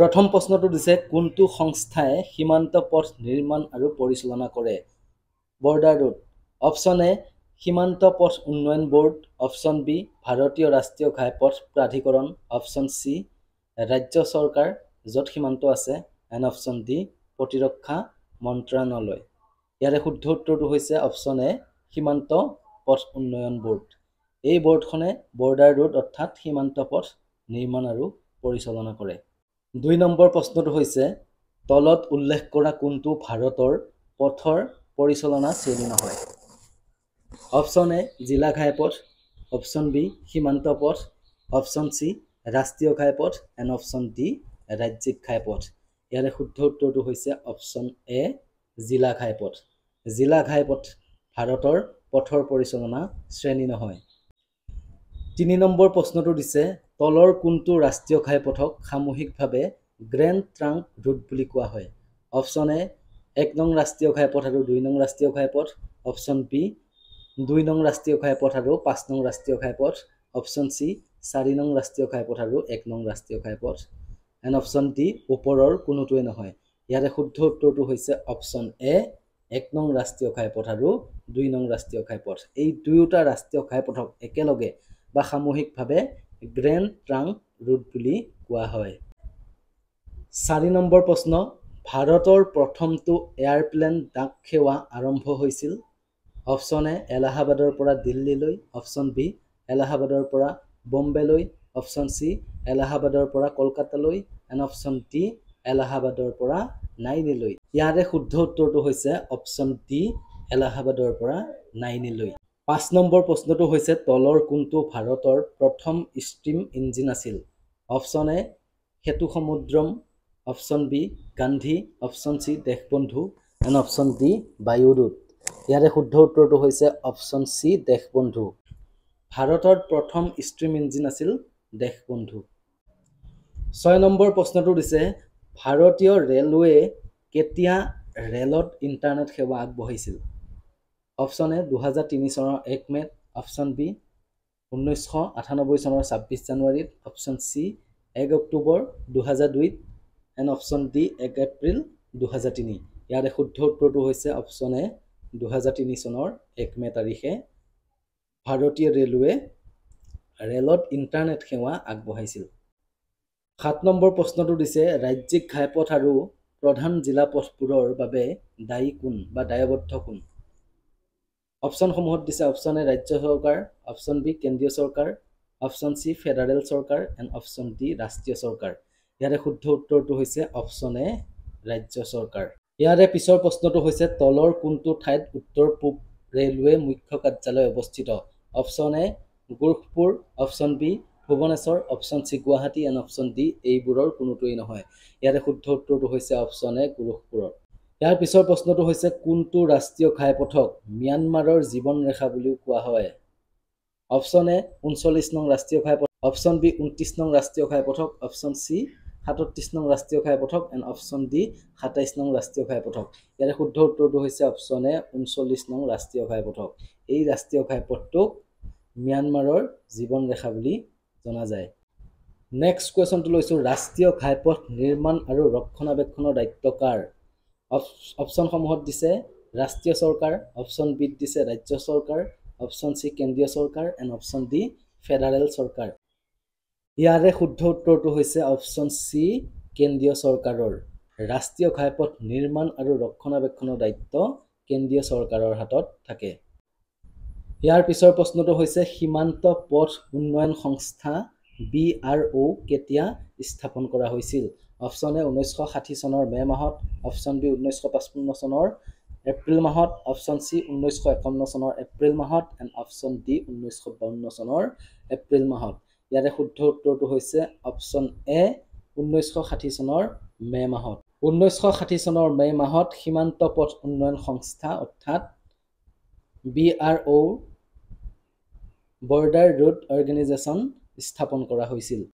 প্ৰথম প্ৰশ্নটো দিছে কোনটো সংস্থাই সীমান্ত পথ নিৰ্মাণ আৰু পৰিচালনা কৰে বৰ্ডাৰ ৰোড অপশ্যন এ সীমান্ত পথ উন্নয়ন বোৰ্ড অপশ্যন বি ভাৰতীয় ৰাষ্ট্ৰীয় ঘাইপথ প্ৰাধিকৰণ অপশ্যন চি ৰাজ্য চৰকাৰ য'ত সীমান্ত আছে এণ্ড অপশ্যন ডি প্ৰতিৰক্ষা মন্ত্ৰণালয় ইয়াৰে শুদ্ধ উত্তৰটো হৈছে অপশ্যন এ সীমান্ত পথ উন্নয়ন বোৰ্ড এই বোৰ্ডখনে বৰ্ডাৰ ৰোড অৰ্থাৎ সীমান্ত পথ নিৰ্মাণ আৰু পৰিচালনা কৰে দুই নম্বৰ প্ৰশ্নটো হৈছে তলত উল্লেখ কৰা কোনটো ভাৰতৰ পথৰ পৰিচালনা শ্ৰেণী নহয় অপশ্যন এ জিলা ঘাইপথ অপশ্যন বি সীমান্ত পথ অপশ্যন চি ৰাষ্ট্ৰীয় ঘাইপথ এণ্ড অপশ্যন ডি ৰাজ্যিক ঘাইপথ ইয়াৰে শুদ্ধ উত্তৰটো হৈছে অপশ্যন এ জিলা ঘাইপথ জিলা ঘাইপথ ভাৰতৰ পথৰ পৰিচালনা শ্ৰেণী নহয় তিনি নম্বৰ প্ৰশ্নটো দিছে তলৰ কোনটো ৰাষ্ট্ৰীয় ঘাইপথক সামূহিকভাৱে গ্ৰেণ্ড ট্ৰাংক ৰুট বুলি কোৱা হয় অপশ্যন এ এক নং ৰাষ্ট্ৰীয় ঘাইপথ আৰু দুই নং ৰাষ্ট্ৰীয় ঘাইপথ অপশ্যন বি দুই নং ৰাষ্ট্ৰীয় ঘাইপথ আৰু পাঁচ নং ৰাষ্ট্ৰীয় ঘাইপথ অপশ্যন চি চাৰি নং ৰাষ্ট্ৰীয় ঘাইপথ আৰু এক নং ৰাষ্ট্ৰীয় ঘাইপথ এণ্ড অপশ্যন ডি ওপৰৰ কোনোটোৱে নহয় ইয়াৰে শুদ্ধ উত্তৰটো হৈছে অপশ্যন এ এক নং ৰাষ্ট্ৰীয় ঘাইপথ আৰু দুই নং ৰাষ্ট্ৰীয় ঘাইপথ এই দুয়োটা ৰাষ্ট্ৰীয় ঘাইপথক একেলগে বা সামূহিকভাৱে গ্ৰেণ্ড ট্ৰাংক ৰুট বুলি কোৱা হয় চাৰি নম্বৰ প্ৰশ্ন ভাৰতৰ প্ৰথমটো এয়াৰপ্লেন ডাক সেৱা আৰম্ভ হৈছিল অপশ্যন এ এলাহাবাদৰ পৰা দিল্লীলৈ অপশ্যন বি এলাহাবাদৰ পৰা বম্বেলৈ অপশ্যন চি এলাহাবাদৰ পৰা কলকাতালৈ এণ্ড অপশ্যন ডি এলাহাবাদৰ পৰা নাইনিলৈ ইয়াৰে শুদ্ধ উত্তৰটো হৈছে অপশ্যন ডি এলাহাবাদৰ পৰা নাইনিলৈ পাঁচ নম্বৰ প্ৰশ্নটো হৈছে তলৰ কোনটো ভাৰতৰ প্ৰথম ষ্ট্ৰীম ইঞ্জিন আছিল option A Setu Samudram option B Gandhi option C Deshbandhu and option D Vayudoot ইয়াৰে শুদ্ধ উত্তৰটো হৈছে অপশ্যন চি দেশবন্ধু ভাৰতৰ প্ৰথম ষ্ট্ৰীম ইঞ্জিন আছিল দেশবন্ধু ছয় নম্বৰ প্ৰশ্নটো দিছে ভাৰতীয় ৰেলৱে কেতিয়া ৰেলত ইণ্টাৰনেট সেৱা আগবঢ়াইছিল অপশ্যন এ দুহেজাৰ তিনি চনৰ এক মে'ত অপশ্যন বি ঊনৈছশ আঠানব্বৈ চনৰ ছাব্বিছ জানুৱাৰীত অপশ্যন চি এক অক্টোবৰ দুহেজাৰ দুইত এণ্ড অপশ্যন ডি এক এপ্ৰিল দুহেজাৰ তিনি ইয়াৰে শুদ্ধ উত্তৰটো হৈছে অপশ্যন এ দুহেজাৰ তিনি চনৰ এক মে' তাৰিখে ভাৰতীয় ৰেলৱে ৰে'লত ইণ্টাৰনেট সেৱা আগবঢ়াইছিল সাত নম্বৰ প্ৰশ্নটো দিছে ৰাজ্যিক ঘাইপথ আৰু প্ৰধান জিলা পথবোৰৰ বাবে দায়ী কোন বা দায়বদ্ধ কোন অপশ্যনসমূহত দিছে অপশ্যন এ ৰাজ্য চৰকাৰ অপশ্যন বি কেন্দ্ৰীয় চৰকাৰ অপশ্যন চি ফেডাৰেল চৰকাৰ এণ্ড অপশ্যন ডি ৰাষ্ট্ৰীয় চৰকাৰ ইয়াৰে শুদ্ধ উত্তৰটো হৈছে অপশ্যন এ ৰাজ্য চৰকাৰ ইয়াৰে পিছৰ প্ৰশ্নটো হৈছে তলৰ কোনটো ঠাইত উত্তৰ পূব ৰেলৱে মুখ্য কাৰ্যালয় অৱস্থিত option A Gorakhpur option B Bhubaneswar option C Guwahati and option D এইবোৰৰ কোনোটোৱেই নহয় ইয়াৰে শুদ্ধ উত্তৰটো হৈছে অপশ্যন এ গোৰখপুৰৰ ইয়াৰ পিছৰ প্ৰশ্নটো হৈছে কোনটো ৰাষ্ট্ৰীয় ঘাইপথক ম্যানমাৰৰ জীৱন ৰেখা বুলিও কোৱা হয় অপশ্যন এ ঊনচল্লিছ নং ৰাষ্ট্ৰীয় ঘাইপথ অপশ্যন বি ঊনত্ৰিছ নং ৰাষ্ট্ৰীয় ঘাইপথক অপশ্যন চি সাতত্ৰিছ নং ৰাষ্ট্ৰীয় ঘাইপথক এণ্ড অপশ্যন ডি সাতাইছ নং ৰাষ্ট্ৰীয় ঘাইপথক ইয়াৰে শুদ্ধ উত্তৰটো হৈছে অপশ্যন এ ঊনচল্লিছ নং ৰাষ্ট্ৰীয় ঘাইপথক এই ৰাষ্ট্ৰীয় ঘাইপথটোক ম্যানমাৰৰ জীৱন ৰেখা বুলি জনা যায় নেক্সট কুৱেশ্যনটো লৈছোঁ ৰাষ্ট্ৰীয় ঘাইপথ নিৰ্মাণ আৰু ৰক্ষণাবেক্ষণৰ দায়িত্ব কাৰ অপ অপশ্যনসমূহত দিছে ৰাষ্ট্ৰীয় চৰকাৰ অপশ্যন বিত দিছে ৰাজ্য চৰকাৰ অপশ্যন চি কেন্দ্ৰীয় চৰকাৰ এণ্ড অপশ্যন ডি ফেডাৰেল চৰকাৰ ইয়াৰে শুদ্ধ উত্তৰটো হৈছে অপশ্যন চি কেন্দ্ৰীয় চৰকাৰৰ ৰাষ্ট্ৰীয় ঘাইপথ নিৰ্মাণ আৰু ৰক্ষণাবেক্ষণৰ দায়িত্ব কেন্দ্ৰীয় চৰকাৰৰ হাতত থাকে ইয়াৰ পিছৰ প্ৰশ্নটো হৈছে সীমান্ত পথ উন্নয়ন সংস্থা বি আৰ অ' কেতিয়া স্থাপন কৰা হৈছিল অপশ্যন এ ঊনৈছশ ষাঠি চনৰ মে' মাহত অপশ্যন বি ঊনৈছশ পঁচপন্ন চনৰ এপ্ৰিল মাহত অপশ্যন চি ঊনৈছশ একাৱন্ন চনৰ এপ্ৰিল মাহত এণ্ড অপশ্যন ডি ঊনৈছশ বাৱন্ন চনৰ এপ্ৰিল মাহত ইয়াৰে শুদ্ধ উত্তৰটো হৈছে অপশ্যন এ ঊনৈছশ ষাঠি চনৰ মে' মাহত ঊনৈছশ ষাঠি চনৰ মে' মাহত সীমান্ত পথ উন্নয়ন সংস্থা অৰ্থাৎ B R O' border road organisation স্থাপন কৰা হৈছিল